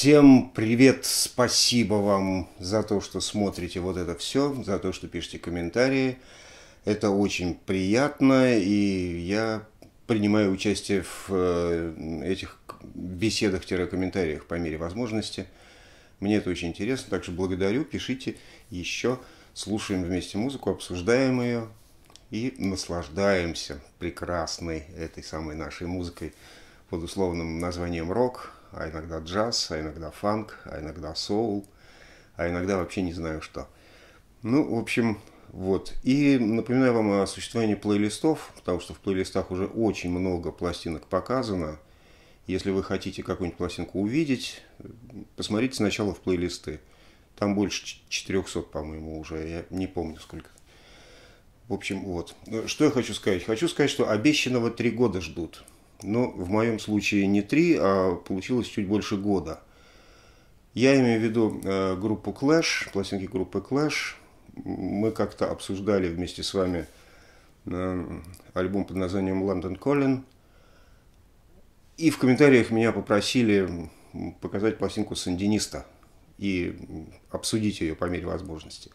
Всем привет, спасибо вам за то, что смотрите вот это все, за то, что пишете комментарии. Это очень приятно, и я принимаю участие в э, этих беседах-комментариях по мере возможности. Мне это очень интересно, так что благодарю, пишите еще, слушаем вместе музыку, обсуждаем ее и наслаждаемся прекрасной этой самой нашей музыкой под условным названием рок, а иногда джаз, а иногда фанк, а иногда соул, а иногда вообще не знаю что. Ну, в общем, вот. И напоминаю вам о существовании плейлистов, потому что в плейлистах уже очень много пластинок показано. Если вы хотите какую-нибудь пластинку увидеть, посмотрите сначала в плейлисты. Там больше 400, по-моему, уже. Я не помню, сколько. В общем, вот. Что я хочу сказать? Хочу сказать, что обещанного три года ждут. Но ну, в моем случае не три, а получилось чуть больше года. Я имею в виду э, группу Clash, пластинки группы Clash. Мы как-то обсуждали вместе с вами э, альбом под названием «Лондон Коллин». И в комментариях меня попросили показать пластинку сандиниста и обсудить ее по мере возможности.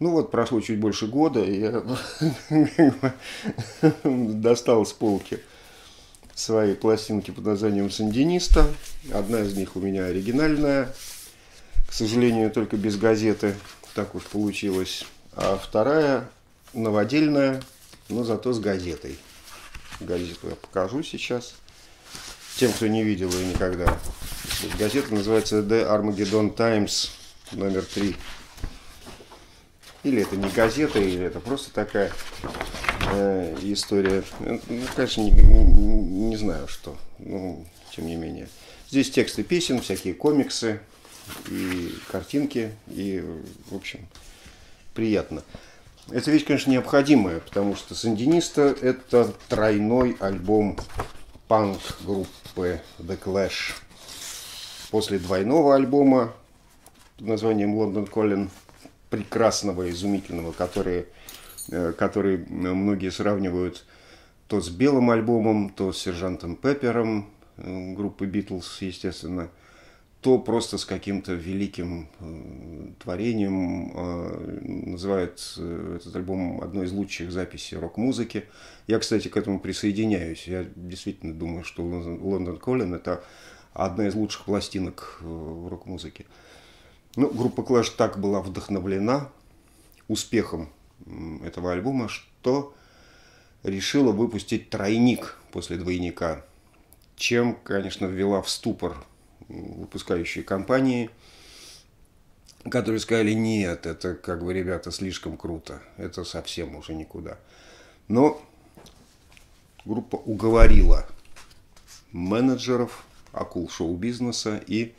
Ну вот, прошло чуть больше года, и я достал с полки свои пластинки под названием «Сандиниста». Одна из них у меня оригинальная, к сожалению, только без газеты, так уж получилось. А вторая новодельная, но зато с газетой. Газету я покажу сейчас. Тем, кто не видел ее никогда. Газета называется «The Armageddon Times» номер 3. Или это не газета, или это просто такая э, история. Э, ну, конечно, не, не знаю что, ну, тем не менее. Здесь тексты песен, всякие комиксы и картинки, и, в общем, приятно. Эта вещь, конечно, необходимая, потому что «Сандиниста» — это тройной альбом панк-группы The Clash. После двойного альбома под названием London Calling прекрасного, изумительного, который Э, который э, многие сравнивают то с белым альбомом, то с сержантом Пеппером э, группы Битлз, естественно, то просто с каким-то великим творением. А, Называют этот альбом одной из лучших записей рок-музыки. Я, кстати, к этому присоединяюсь. Я действительно думаю, что Лондон Коллин это одна из лучших пластинок рок-музыки. Ну, группа Клэш так была вдохновлена успехом этого альбома, что решила выпустить тройник после двойника, чем, конечно, ввела в ступор выпускающие компании, которые сказали, нет, это как бы, ребята, слишком круто, это совсем уже никуда. Но группа уговорила менеджеров, акул шоу-бизнеса, и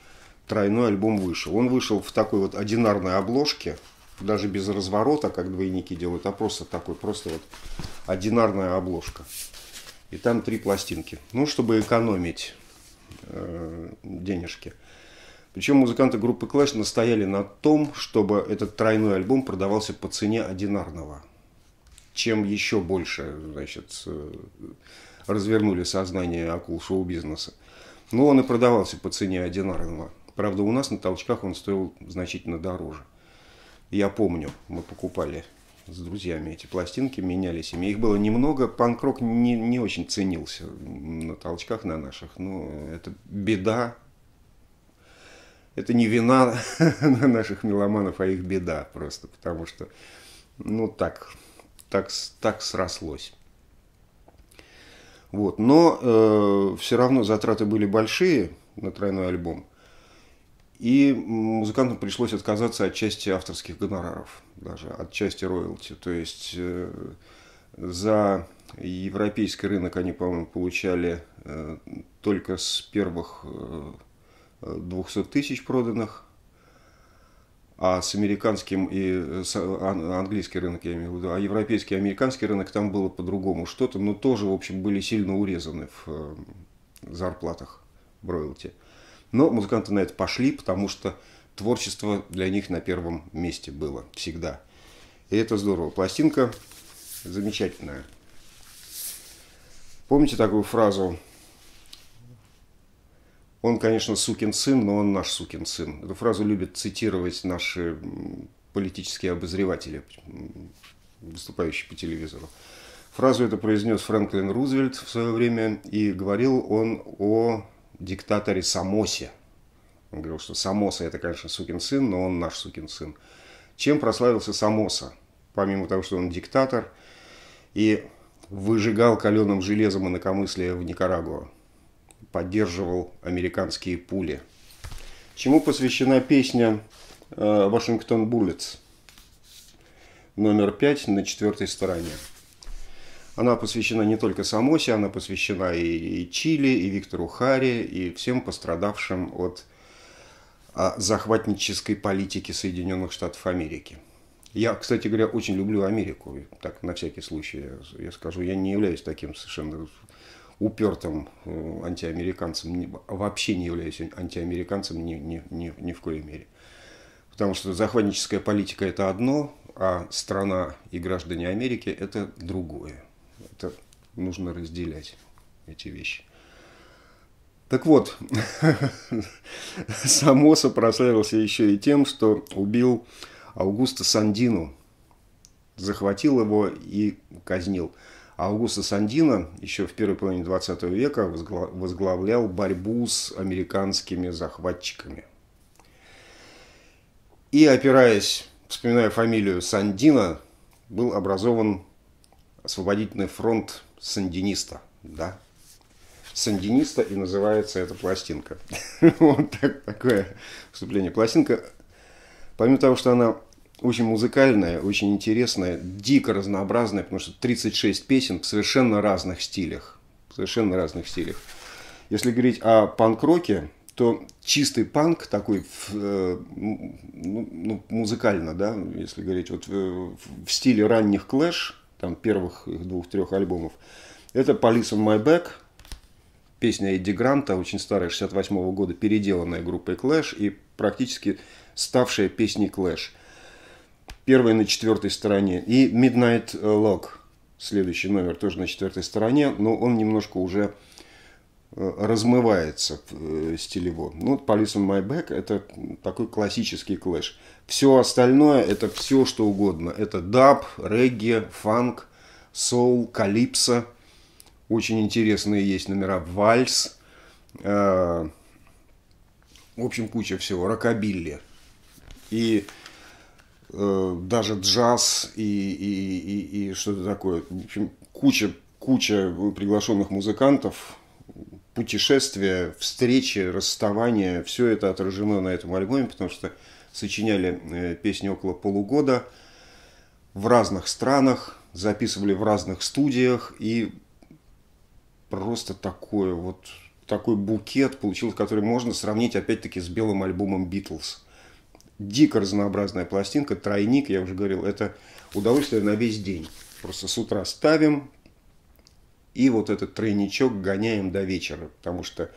тройной альбом вышел. Он вышел в такой вот одинарной обложке – даже без разворота, как двойники делают, а просто такой, просто вот одинарная обложка. И там три пластинки. Ну, чтобы экономить э, денежки. Причем музыканты группы Clash настояли на том, чтобы этот тройной альбом продавался по цене одинарного. Чем еще больше, значит, э, развернули сознание акул шоу-бизнеса. Но ну, он и продавался по цене одинарного. Правда, у нас на толчках он стоил значительно дороже – я помню, мы покупали с друзьями эти пластинки, менялись ими. Их было немного. Панкрок не, не очень ценился на толчках на наших. Но это беда. Это не вина на наших меломанов, а их беда просто. Потому что, ну, так, так, так срослось. Вот. Но э, все равно затраты были большие на тройной альбом – и музыкантам пришлось отказаться от части авторских гонораров, даже от части роялти. То есть э, за европейский рынок они, по-моему, получали э, только с первых 200 э, тысяч проданных, а с американским и с а, английский рынок, я имею в виду, а европейский и американский рынок там было по-другому что-то, но тоже, в общем, были сильно урезаны в зарплатах в роялти. Но музыканты на это пошли, потому что творчество для них на первом месте было всегда. И это здорово. Пластинка замечательная. Помните такую фразу? Он, конечно, сукин сын, но он наш сукин сын. Эту фразу любят цитировать наши политические обозреватели, выступающие по телевизору. Фразу это произнес Франклин Рузвельт в свое время, и говорил он о диктаторе Самосе. Он говорил, что Самоса это, конечно, сукин сын, но он наш сукин сын. Чем прославился Самоса? Помимо того, что он диктатор и выжигал каленым железом инакомыслие в Никарагуа. Поддерживал американские пули. Чему посвящена песня э, «Вашингтон Буллетс» номер 5 на четвертой стороне. Она посвящена не только Самосе, она посвящена и, и Чили, и Виктору Харе, и всем пострадавшим от а, захватнической политики Соединенных Штатов Америки. Я, кстати говоря, очень люблю Америку. Так, на всякий случай, я скажу, я не являюсь таким совершенно упертым э, антиамериканцем. Вообще не являюсь антиамериканцем ни, ни, ни, ни в коей мере. Потому что захватническая политика – это одно, а страна и граждане Америки – это другое как-то нужно разделять эти вещи. Так вот, Самоса прославился еще и тем, что убил Аугуста Сандину, захватил его и казнил. А Аугуста Сандина еще в первой половине 20 века возглавлял борьбу с американскими захватчиками. И опираясь, вспоминая фамилию Сандина, был образован освободительный фронт сандиниста, да, сандиниста, и называется эта пластинка. вот такое вступление. Пластинка, помимо того, что она очень музыкальная, очень интересная, дико разнообразная, потому что 36 песен в совершенно разных стилях. В совершенно разных стилях. Если говорить о панк-роке, то чистый панк такой э, ну, ну, музыкально, да, если говорить, вот э, в, в стиле ранних клэш, там первых двух-трех альбомов. Это Police on My Back, песня Эдди Гранта, очень старая, 68 -го года, переделанная группой Clash и практически ставшая песней Clash. Первая на четвертой стороне. И Midnight Lock, следующий номер, тоже на четвертой стороне, но он немножко уже Э, размывается э, стилево. Ну, вот Police on My Back это такой классический клэш. Все остальное это все что угодно. Это даб, регги, фанк, соул, калипсо. Очень интересные есть номера вальс. Э, в общем, куча всего. Рокобилли. И э, даже джаз и, и, и, и что-то такое. В общем, куча, куча приглашенных музыкантов путешествия, встречи, расставания, все это отражено на этом альбоме, потому что сочиняли э, песни около полугода в разных странах, записывали в разных студиях и просто такой вот такой букет получился, который можно сравнить опять-таки с белым альбомом Битлз. Дико разнообразная пластинка, тройник, я уже говорил, это удовольствие на весь день. Просто с утра ставим, и вот этот тройничок гоняем до вечера, потому что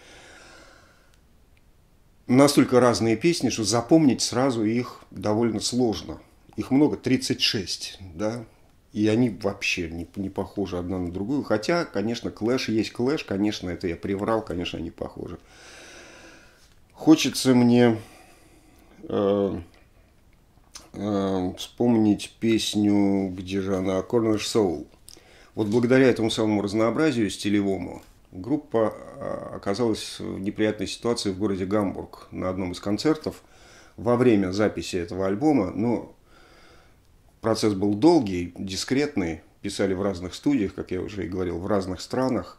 настолько разные песни, что запомнить сразу их довольно сложно. Их много, 36, да, и они вообще не, не похожи одна на другую. Хотя, конечно, клэш есть клэш, конечно, это я приврал, конечно, они похожи. Хочется мне э, э, вспомнить песню, где же она, Cornish Soul – вот благодаря этому самому разнообразию стилевому группа а, оказалась в неприятной ситуации в городе Гамбург на одном из концертов во время записи этого альбома. Но процесс был долгий, дискретный, писали в разных студиях, как я уже и говорил, в разных странах.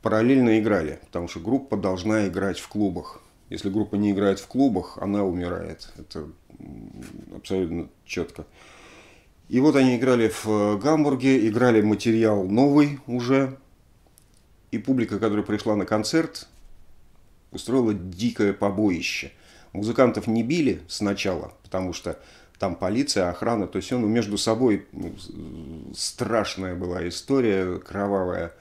Параллельно играли, потому что группа должна играть в клубах. Если группа не играет в клубах, она умирает. Это абсолютно четко. И вот они играли в э, Гамбурге, играли материал новый уже. И публика, которая пришла на концерт, устроила дикое побоище. Музыкантов не били сначала, потому что там полиция, охрана, то есть он между собой ну, страшная была история, кровавая.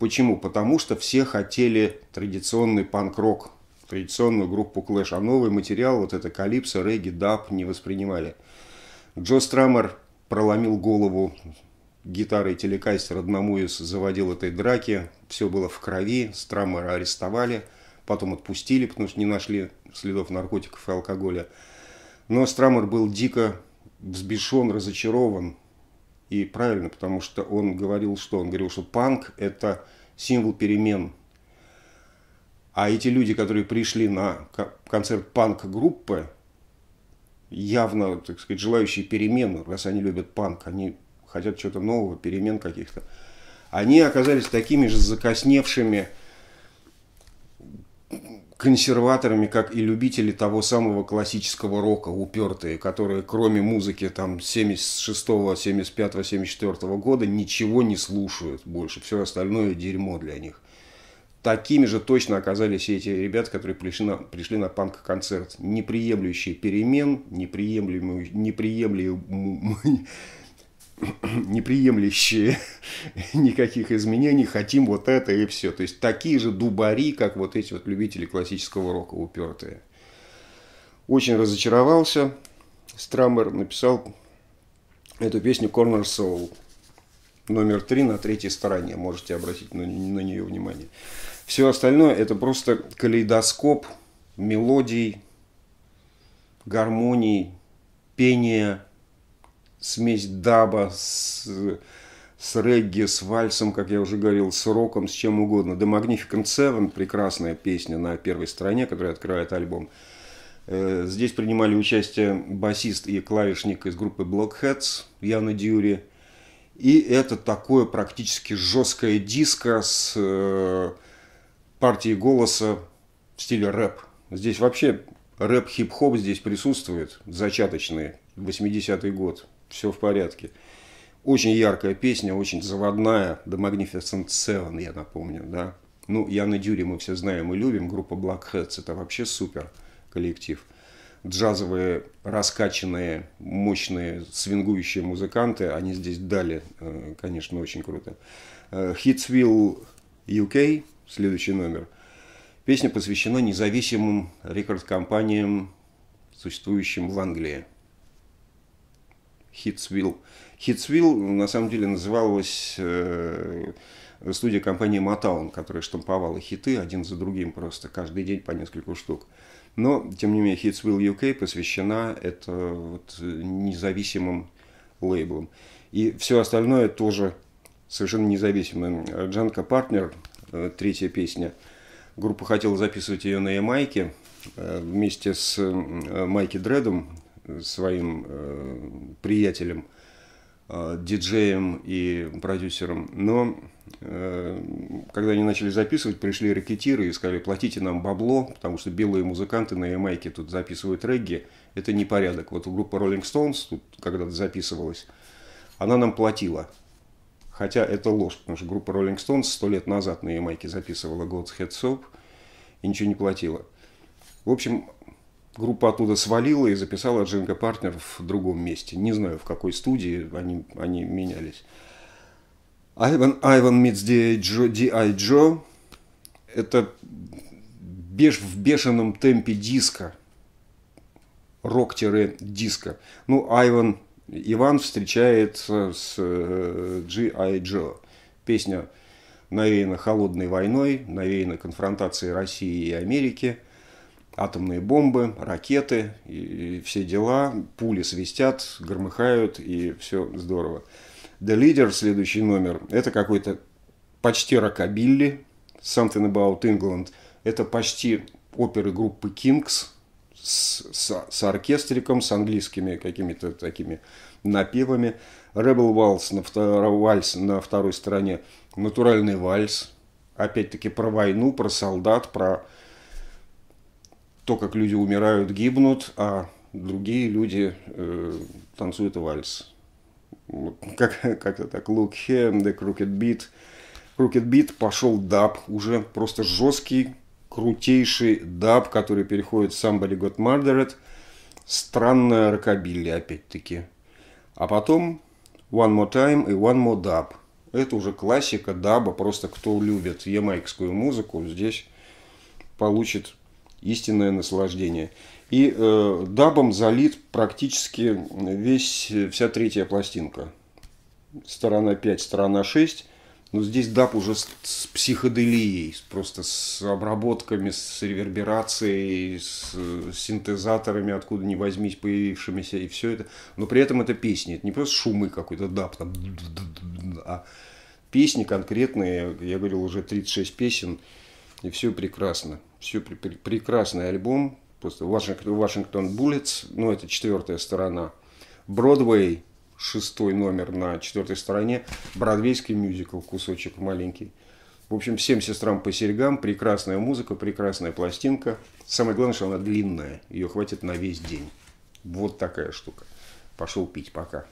Почему? Потому что все хотели традиционный панк-рок, традиционную группу Клэш, а новый материал, вот это Калипсо, Регги, Даб не воспринимали. Джо Страмер проломил голову гитарой телекастер одному из заводил этой драки. Все было в крови, Страмера арестовали, потом отпустили, потому что не нашли следов наркотиков и алкоголя. Но Страмер был дико взбешен, разочарован. И правильно, потому что он говорил, что он говорил, что панк – это символ перемен. А эти люди, которые пришли на концерт панк-группы, явно, так сказать, желающие перемену, раз они любят панк, они хотят чего-то нового, перемен каких-то, они оказались такими же закосневшими консерваторами, как и любители того самого классического рока, упертые, которые кроме музыки там 76, го 75, го 74 го года ничего не слушают больше. Все остальное дерьмо для них. Такими же точно оказались эти ребята, которые пришли на, пришли на панк-концерт. Неприемлющие перемен, неприемлемые, неприемлющие никаких изменений, хотим вот это и все. То есть такие же дубари, как вот эти вот любители классического рока упертые. Очень разочаровался. Страммер написал эту песню Corner Soul. Номер три на третьей стороне. Можете обратить на, на нее внимание. Все остальное это просто калейдоскоп мелодий, гармоний, пения, смесь даба с, с регги, с вальсом, как я уже говорил, с роком, с чем угодно. The Magnificent Seven, прекрасная песня на первой стороне, которая открывает альбом. Э, здесь принимали участие басист и клавишник из группы Blockheads Яна Дьюри. И это такое практически жесткое диско с э, партии голоса в стиле рэп. Здесь вообще рэп-хип-хоп здесь присутствует, зачаточные, 80-й год, все в порядке. Очень яркая песня, очень заводная, The Magnificent Seven, я напомню, да. Ну, Яна Дюри мы все знаем и любим, группа Black Hats, это вообще супер коллектив. Джазовые, раскачанные, мощные, свингующие музыканты, они здесь дали, э, конечно, очень круто. Э, Hitsville UK, следующий номер. Песня посвящена независимым рекорд-компаниям, существующим в Англии. Hitsville. Hitsville на самом деле называлась э, студия компании Motown, которая штамповала хиты один за другим просто, каждый день по нескольку штук. Но, тем не менее, Hitsville UK посвящена это вот э, независимым лейблам. И все остальное тоже совершенно независимым. Джанка Партнер, Э, третья песня. Группа хотела записывать ее на Ямайке э, вместе с э, Майки Дредом, своим приятелем, диджеем и продюсером. Но когда они начали записывать, пришли ракетиры и сказали, платите нам бабло, потому что белые музыканты на Ямайке тут записывают регги. Это непорядок. Вот группа Rolling Stones тут когда-то записывалась, она нам платила. Хотя это ложь, потому что группа Rolling Stones сто лет назад на Ямайке записывала God's Head Soap и ничего не платила. В общем, группа оттуда свалила и записала Джинга Партнер в другом месте. Не знаю, в какой студии они, они менялись. Айван, Айван meets D.I. Джо. Это беш, в бешеном темпе диска. Рок-диска. Ну, Айван Иван встречается с э, G.I. Joe. Песня навеяна холодной войной, навеяна конфронтацией России и Америки, атомные бомбы, ракеты и, все дела, пули свистят, громыхают и все здорово. The Leader, следующий номер, это какой-то почти рокобилли, Something About England, это почти оперы группы Kings – с, с, оркестриком, с английскими какими-то такими напевами. Rebel Waltz на, второ, вальс на второй стороне, натуральный вальс. Опять-таки про войну, про солдат, про то, как люди умирают, гибнут, а другие люди э, танцуют вальс. Как, как-то так. Look here, the crooked beat. Crooked beat пошел даб уже, просто жесткий крутейший даб, который переходит в Somebody Got Murdered. Странная рокобилли, опять-таки. А потом One More Time и One More Dub. Это уже классика даба, просто кто любит ямайкскую музыку, здесь получит истинное наслаждение. И э, дабом залит практически весь, э, вся третья пластинка. Сторона 5, сторона 6. Ну, здесь даб уже с, с психоделией, просто с обработками, с реверберацией, э, с синтезаторами, откуда ни возьмись, появившимися, и все это. Но при этом это песни, это не просто шумы какой-то даб, там, а песни конкретные, я говорил, уже 36 песен, и все прекрасно. Все пр пр прекрасный альбом, просто Вашингтон Буллетс, ну, это четвертая сторона. Бродвей – шестой номер на четвертой стороне, бродвейский мюзикл, кусочек маленький. В общем, «Всем сестрам по серьгам», прекрасная музыка, прекрасная пластинка. Самое главное, что она длинная, ее хватит на весь день. Вот такая штука. Пошел пить, пока.